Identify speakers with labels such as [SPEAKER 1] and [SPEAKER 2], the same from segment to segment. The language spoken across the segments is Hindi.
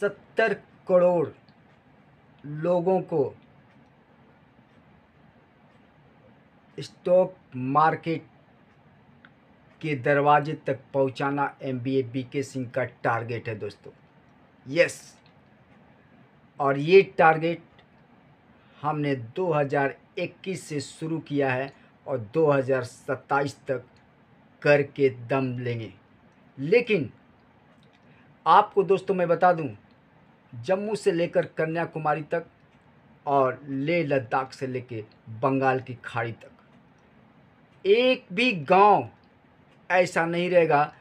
[SPEAKER 1] सत्तर करोड़ लोगों को स्टॉक मार्केट के दरवाजे तक पहुंचाना एम बी ए बी के सिंह का टारगेट है दोस्तों यस और ये टारगेट हमने 2021 से शुरू किया है और 2027 तक करके दम लेंगे लेकिन आपको दोस्तों मैं बता दूं जम्मू से लेकर कन्याकुमारी तक और ले लद्दाख से लेकर बंगाल की खाड़ी तक एक भी गांव ऐसा नहीं रहेगा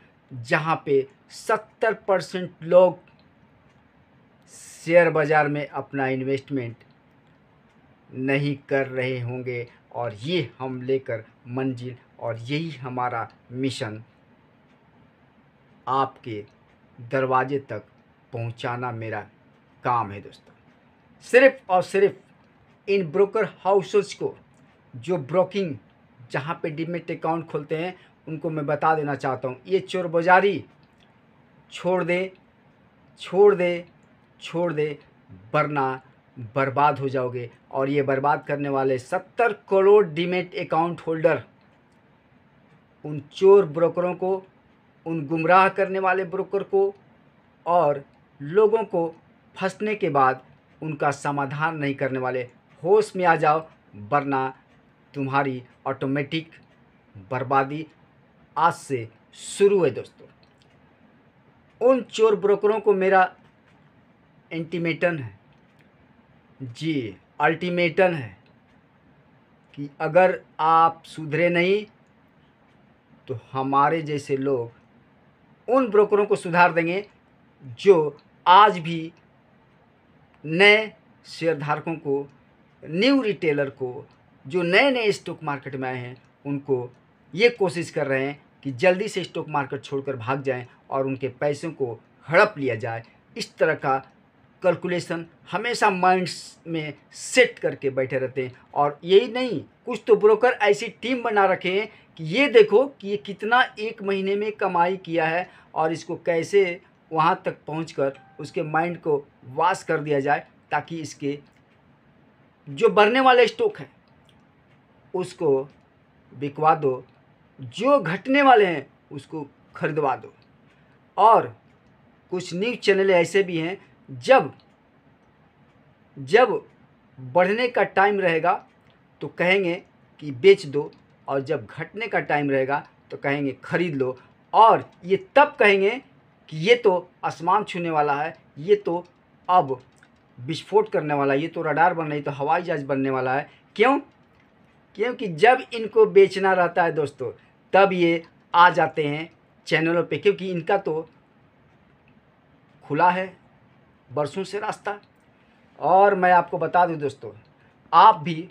[SPEAKER 1] जहां पे सत्तर परसेंट लोग शेयर बाज़ार में अपना इन्वेस्टमेंट नहीं कर रहे होंगे और ये हम लेकर मंजिल और यही हमारा मिशन आपके दरवाजे तक पहुंचाना मेरा काम है दोस्तों सिर्फ और सिर्फ इन ब्रोकर हाउसेस को जो ब्रोकिंग जहाँ पे डिमेट अकाउंट खोलते हैं उनको मैं बता देना चाहता हूँ ये चोर बाजारी छोड़ दे छोड़ दे छोड़ दे वरना बर्बाद हो जाओगे और ये बर्बाद करने वाले सत्तर करोड़ डिमेट अकाउंट होल्डर उन चोर ब्रोकरों को उन गुमराह करने वाले ब्रोकर को और लोगों को फंसने के बाद उनका समाधान नहीं करने वाले होश में आ जाओ वरना तुम्हारी ऑटोमेटिक बर्बादी आज से शुरू है दोस्तों उन चोर ब्रोकरों को मेरा इंटीमेटन है जी अल्टीमेटन है कि अगर आप सुधरे नहीं तो हमारे जैसे लोग उन ब्रोकरों को सुधार देंगे जो आज भी नए शेयरधारकों को न्यू रिटेलर को जो नए नए स्टॉक मार्केट में आए हैं उनको ये कोशिश कर रहे हैं कि जल्दी से स्टॉक मार्केट छोड़कर भाग जाएं और उनके पैसों को हड़प लिया जाए इस तरह का कैलकुलेशन हमेशा माइंड्स में सेट करके बैठे रहते हैं और यही नहीं कुछ तो ब्रोकर ऐसी टीम बना रखे हैं कि ये देखो कि ये कितना एक महीने में कमाई किया है और इसको कैसे वहाँ तक पहुँच उसके माइंड को वाश कर दिया जाए ताकि इसके जो बढ़ने वाले स्टॉक हैं उसको बिकवा दो जो घटने वाले हैं उसको खरीदवा दो और कुछ न्यूज़ चैनल ऐसे भी हैं जब जब बढ़ने का टाइम रहेगा तो कहेंगे कि बेच दो और जब घटने का टाइम रहेगा तो कहेंगे खरीद लो और ये तब कहेंगे कि ये तो आसमान छूने वाला है ये तो अब विस्फोट करने वाला ये तो रडार बन रही तो हवाई जहाज बनने वाला है क्यों क्योंकि जब इनको बेचना रहता है दोस्तों तब ये आ जाते हैं चैनलों पे क्योंकि इनका तो खुला है बरसों से रास्ता और मैं आपको बता दूं दोस्तों आप भी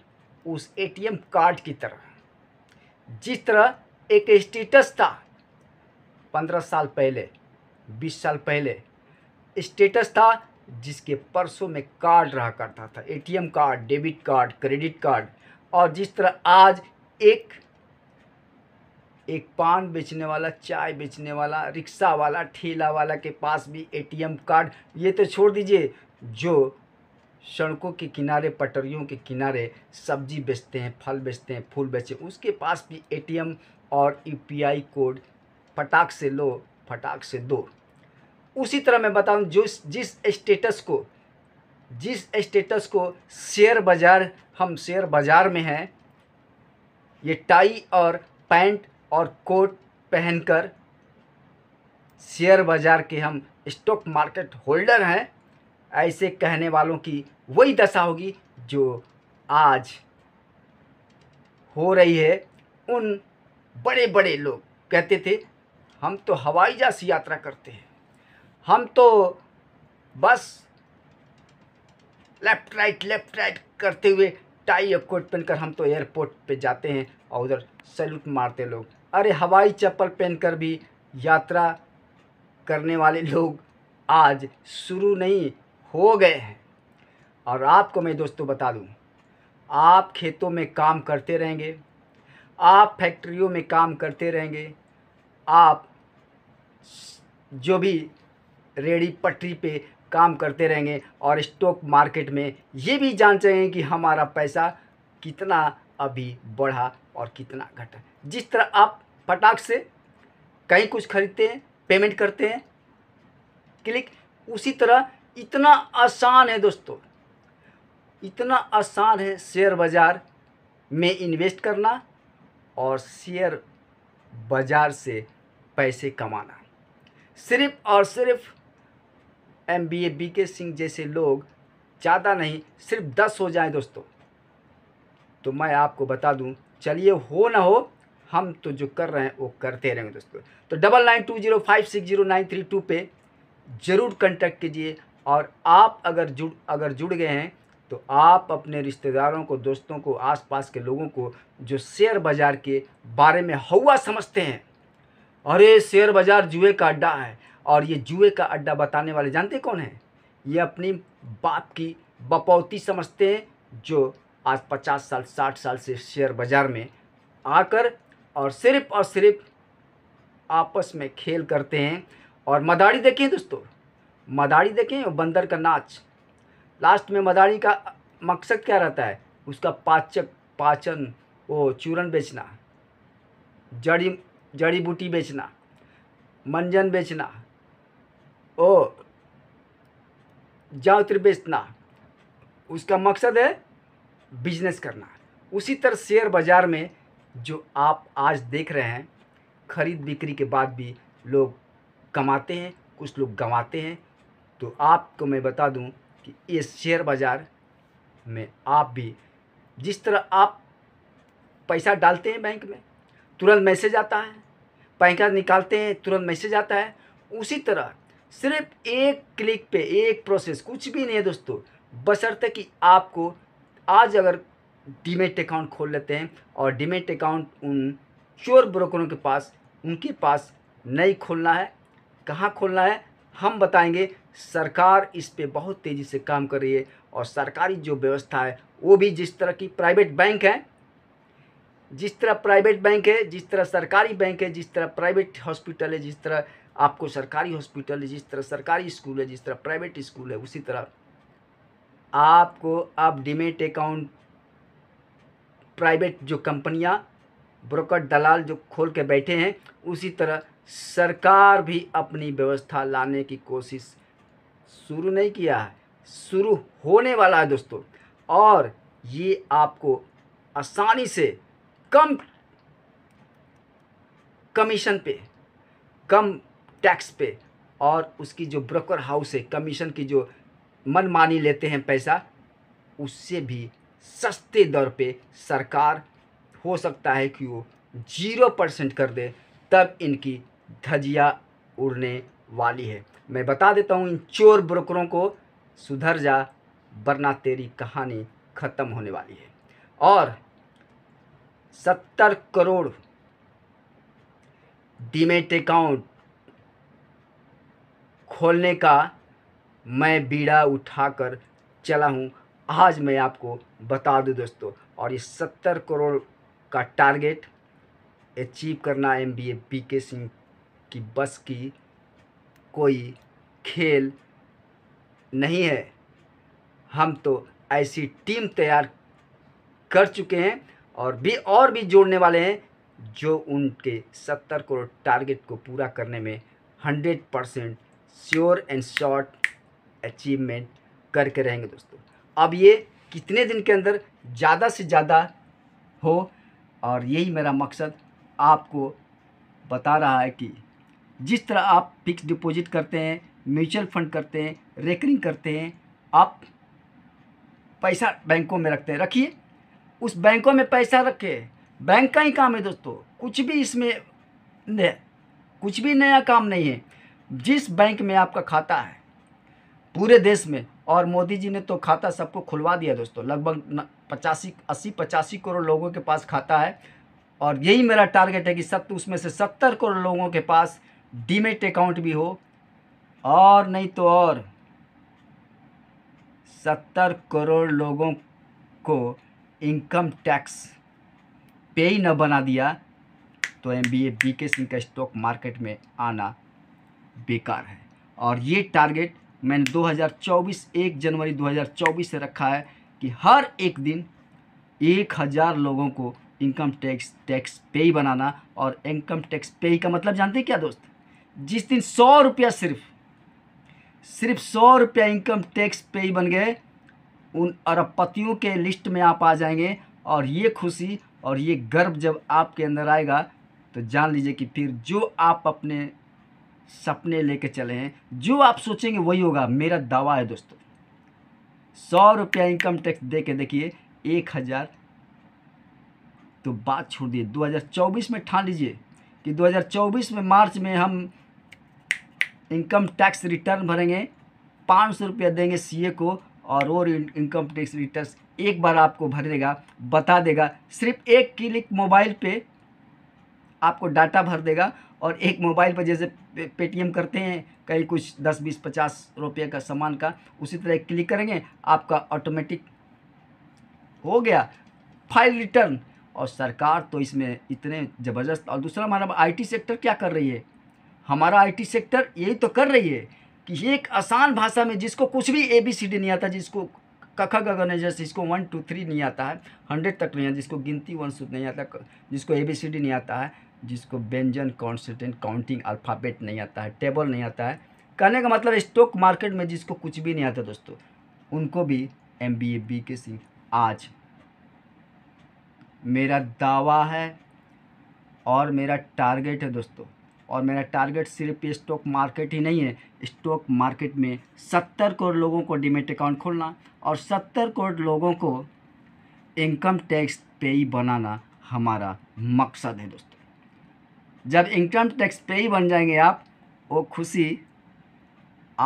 [SPEAKER 1] उस एटीएम कार्ड की तरह जिस तरह एक स्टेटस था पंद्रह साल पहले बीस साल पहले स्टेटस था जिसके पर्सों में कार्ड रहा करता था ATM card debit card credit card और जिस तरह आज एक एक पान बेचने वाला चाय बेचने वाला रिक्शा वाला ठेला वाला के पास भी एटीएम कार्ड ये तो छोड़ दीजिए जो सड़कों के किनारे पटरियों के किनारे सब्जी बेचते हैं फल बेचते हैं फूल बेचते हैं उसके पास भी एटीएम और यूपीआई कोड फटाक से लो फटाक से दो उसी तरह मैं बताऊँ जो जिस स्टेटस को जिस स्टेटस को शेयर बाज़ार हम शेयर बाज़ार में हैं ये टाई और पैंट और कोट पहनकर शेयर बाज़ार के हम स्टॉक मार्केट होल्डर हैं ऐसे कहने वालों की वही दशा होगी जो आज हो रही है उन बड़े बड़े लोग कहते थे हम तो हवाई जहाज यात्रा करते हैं हम तो बस लेफ्ट राइट लेफ्ट राइट करते हुए टाई या कोट पहनकर हम तो एयरपोर्ट पे जाते हैं और उधर सैल्यूट मारते लोग अरे हवाई चप्पल पहनकर भी यात्रा करने वाले लोग आज शुरू नहीं हो गए हैं और आपको मैं दोस्तों बता दूं आप खेतों में काम करते रहेंगे आप फैक्ट्रियों में काम करते रहेंगे आप जो भी रेड़ी पटरी पे काम करते रहेंगे और स्टॉक मार्केट में ये भी जान चाहेंगे कि हमारा पैसा कितना अभी बढ़ा और कितना घटा जिस तरह आप फटाख से कहीं कुछ खरीदते हैं पेमेंट करते हैं क्लिक उसी तरह इतना आसान है दोस्तों इतना आसान है शेयर बाज़ार में इन्वेस्ट करना और शेयर बाज़ार से पैसे कमाना सिर्फ़ और सिर्फ़ एम बी ए बी के सिंह जैसे लोग ज़्यादा नहीं सिर्फ दस हो जाए दोस्तों तो मैं आपको बता दूं चलिए हो ना हो हम तो जो कर रहे हैं वो करते रहेंगे दोस्तों तो double nine two zero five six zero nine three two पर ज़रूर कंटेक्ट कीजिए और आप अगर जुड़ अगर जुड़ गए हैं तो आप अपने रिश्तेदारों को दोस्तों को आसपास के लोगों को जो शेयर बाज़ार के बारे में हवा समझते हैं अरे शेयर बाज़ार जुए का अड्डा है और ये जुए का अड्डा बताने वाले जानते कौन हैं ये अपनी बाप की बपौती समझते हैं जो आज पचास साल साठ साल से शेयर बाज़ार में आकर और सिर्फ और सिर्फ आपस में खेल करते हैं और मदारी देखें दोस्तों मदारी देखें और बंदर का नाच लास्ट में मदारी का मकसद क्या रहता है उसका पाचक पाचन वो चूरन बेचना जड़ी जड़ी बूटी बेचना मंजन बेचना ओ जावत्र बेचना उसका मकसद है बिजनेस करना उसी तरह शेयर बाज़ार में जो आप आज देख रहे हैं खरीद बिक्री के बाद भी लोग कमाते हैं कुछ लोग गंवाते हैं तो आपको मैं बता दूं कि इस शेयर बाज़ार में आप भी जिस तरह आप पैसा डालते हैं बैंक में तुरंत मैसेज आता है पैसा निकालते हैं तुरंत मैसेज आता है उसी तरह सिर्फ एक क्लिक पे एक प्रोसेस कुछ भी नहीं है दोस्तों बशर्ते कि आपको आज अगर डीमेट अकाउंट खोल लेते हैं और डीमेट अकाउंट उन चोर ब्रोकरों के पास उनके पास नहीं खोलना है कहाँ खोलना है हम बताएंगे सरकार इस पे बहुत तेज़ी से काम कर रही है और सरकारी जो व्यवस्था है वो भी जिस तरह की प्राइवेट बैंक है जिस तरह प्राइवेट बैंक है जिस तरह सरकारी बैंक है जिस तरह प्राइवेट हॉस्पिटल है जिस तरह आपको सरकारी हॉस्पिटल है जिस तरह सरकारी स्कूल है जिस तरह प्राइवेट स्कूल है उसी तरह आपको अब डिमेट अकाउंट प्राइवेट जो कंपनियां ब्रोकर दलाल जो खोल के बैठे हैं उसी तरह सरकार भी अपनी व्यवस्था लाने की कोशिश शुरू नहीं किया है शुरू होने वाला है दोस्तों और ये आपको आसानी से कम कमीशन पे कम टैक्स पे और उसकी जो ब्रोकर हाउस है कमीशन की जो मनमानी लेते हैं पैसा उससे भी सस्ते दर पे सरकार हो सकता है कि वो जीरो परसेंट कर दे तब इनकी धजिया उड़ने वाली है मैं बता देता हूँ इन चोर ब्रोकरों को सुधर जा वरना तेरी कहानी ख़त्म होने वाली है और सत्तर करोड़ डीमेट अकाउंट खोलने का मैं बीड़ा उठाकर चला हूँ आज मैं आपको बता दूँ दोस्तों और ये सत्तर करोड़ का टारगेट अचीव करना M B A P K Singh की बस की कोई खेल नहीं है हम तो ऐसी टीम तैयार कर चुके हैं और भी और भी जोड़ने वाले हैं जो उनके सत्तर करोड़ टारगेट को पूरा करने में hundred percent sure and short achievement करके रहेंगे दोस्तों अब ये कितने दिन के अंदर ज़्यादा से ज़्यादा हो और यही मेरा मकसद आपको बता रहा है कि जिस तरह आप फिक्स डिपॉजिट करते हैं म्यूचुअल फंड करते हैं रेकरिंग करते हैं आप पैसा बैंकों में रखते हैं रखिए उस बैंकों में पैसा रखे बैंक का ही काम है दोस्तों कुछ भी इसमें कुछ भी नया काम नहीं है जिस बैंक में आपका खाता है पूरे देश में और मोदी जी ने तो खाता सबको खुलवा दिया दोस्तों लगभग पचासी अस्सी पचासी करोड़ लोगों के पास खाता है और यही मेरा टारगेट है कि सत्त उसमें से सत्तर करोड़ लोगों के पास डीमेट अकाउंट भी हो और नहीं तो और सत्तर करोड़ लोगों को इनकम टैक्स पे ही न बना दिया तो एम बी ए बी के सिंह का स्टॉक मार्केट में आना बेकार है और ये टारगेट मैंने 2024 1 जनवरी 2024 से रखा है कि हर एक दिन एक हज़ार लोगों को इनकम टैक्स टैक्स पे ही बनाना और इनकम टैक्स पे ही का मतलब जानते हैं क्या दोस्त जिस दिन सौ रुपया सिर्फ सिर्फ सौ रुपया इनकम टैक्स पे ही बन गए उन अरबपतियों के लिस्ट में आप आ जाएंगे और ये खुशी और ये गर्व जब आपके अंदर आएगा तो जान लीजिए कि फिर जो आप अपने सपने लेके चले हैं जो आप सोचेंगे वही होगा मेरा दावा है दोस्तों सौ रुपया इनकम टैक्स दे के देखिए एक हज़ार तो बात छोड़ दिए 2024 में ठान लीजिए कि 2024 में मार्च में हम इनकम टैक्स रिटर्न भरेंगे पाँच सौ रुपया देंगे सीए को और और इनकम टैक्स रिटर्न एक बार आपको भर देगा बता देगा सिर्फ एक क्लिक मोबाइल पे आपको डाटा भर देगा और एक मोबाइल पर जैसे पेटीएम करते हैं कहीं कुछ दस बीस पचास रुपये का सामान का उसी तरह क्लिक करेंगे आपका ऑटोमेटिक हो गया फाइल रिटर्न और सरकार तो इसमें इतने ज़बरदस्त और दूसरा हमारा आईटी सेक्टर क्या कर रही है हमारा आईटी सेक्टर यही तो कर रही है कि एक आसान भाषा में जिसको कुछ भी ए बी सी डी नहीं आता जिसको कखा गगन जैसे जिसको वन टू थ्री नहीं आता है हंड्रेड तक नहीं आता जिसको गिनती वन सूट नहीं आता जिसको ए बी सी डी नहीं आता है जिसको व्यंजन कॉन्स्टेंट काउंटिंग अल्फ़ाबेट नहीं आता है टेबल नहीं आता है कहने का मतलब स्टॉक मार्केट में जिसको कुछ भी नहीं आता दोस्तों उनको भी एम बी ए बी के सिंह आज मेरा दावा है और मेरा टारगेट है दोस्तों और मेरा टारगेट सिर्फ स्टॉक मार्केट ही नहीं है स्टॉक मार्केट में सत्तर करोड़ लोगों को डिमेट अकाउंट खोलना और सत्तर करोड़ लोगों को इनकम टैक्स पेई बनाना हमारा मकसद है दोस्तों जब इनकम टैक्स पे ही बन जाएंगे आप वो खुशी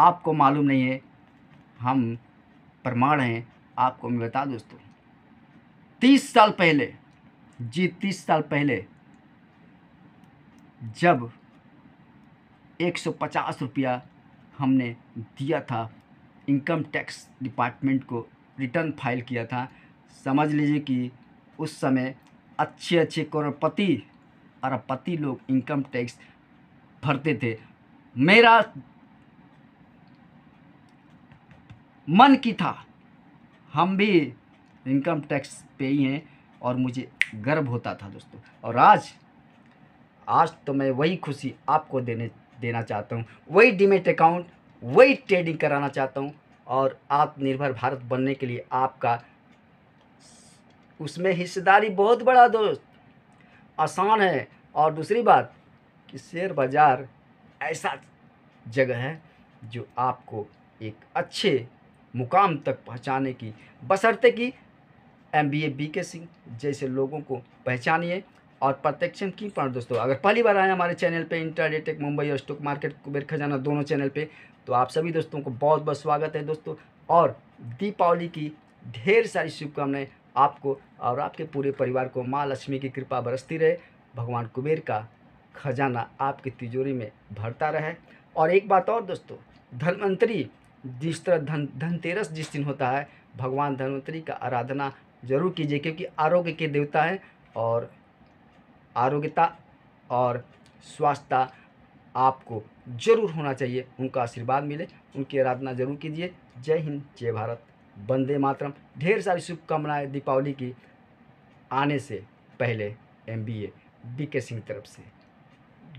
[SPEAKER 1] आपको मालूम नहीं है हम प्रमाण हैं आपको मैं बता दोस्तों तीस साल पहले जी तीस साल पहले जब एक सौ पचास रुपया हमने दिया था इनकम टैक्स डिपार्टमेंट को रिटर्न फाइल किया था समझ लीजिए कि उस समय अच्छे अच्छे करोड़पति अरबपति लोग इनकम टैक्स भरते थे मेरा मन की था हम भी इनकम टैक्स पे ही हैं और मुझे गर्व होता था दोस्तों और आज आज तो मैं वही खुशी आपको देने देना चाहता हूँ वही डिमेट अकाउंट वही ट्रेडिंग कराना चाहता हूँ और आत्मनिर्भर भारत बनने के लिए आपका उसमें हिस्सेदारी बहुत बड़ा दोस्त आसान है और दूसरी बात कि शेयर बाज़ार ऐसा जगह है जो आपको एक अच्छे मुकाम तक पहुंचाने की बसरते की एम बी ए बी के सिंह जैसे लोगों को पहचानिए और प्रत्यक्षण की पर दोस्तों अगर पहली बार आए हमारे चैनल पे इंटरडे मुंबई और स्टॉक मार्केट कुबेर खजाना दोनों चैनल पे तो आप सभी दोस्तों को बहुत बहुत स्वागत है दोस्तों और दीपावली की ढेर सारी शुभकामनाएं आपको और आपके पूरे परिवार को माँ लक्ष्मी की कृपा बरसती रहे भगवान कुबेर का खजाना आपकी तिजोरी में भरता रहे और एक बात और दोस्तों धनवंतरी जिस तरह धन धनतेरस जिस दिन होता है भगवान धनवंतरी का आराधना जरूर कीजिए क्योंकि आरोग्य के देवता हैं और आरोग्यता और स्वास्थ्यता आपको जरूर होना चाहिए उनका आशीर्वाद मिले उनकी आराधना जरूर कीजिए जय हिंद जय भारत वंदे मातरम ढेर सारी शुभकामनाएँ दीपावली की आने से पहले एम बी ए बी के सिंह तरफ से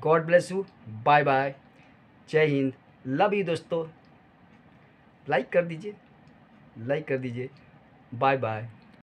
[SPEAKER 1] God bless you bye bye जय हिंद लव यू दोस्तों लाइक कर दीजिए लाइक कर दीजिए बाय बाय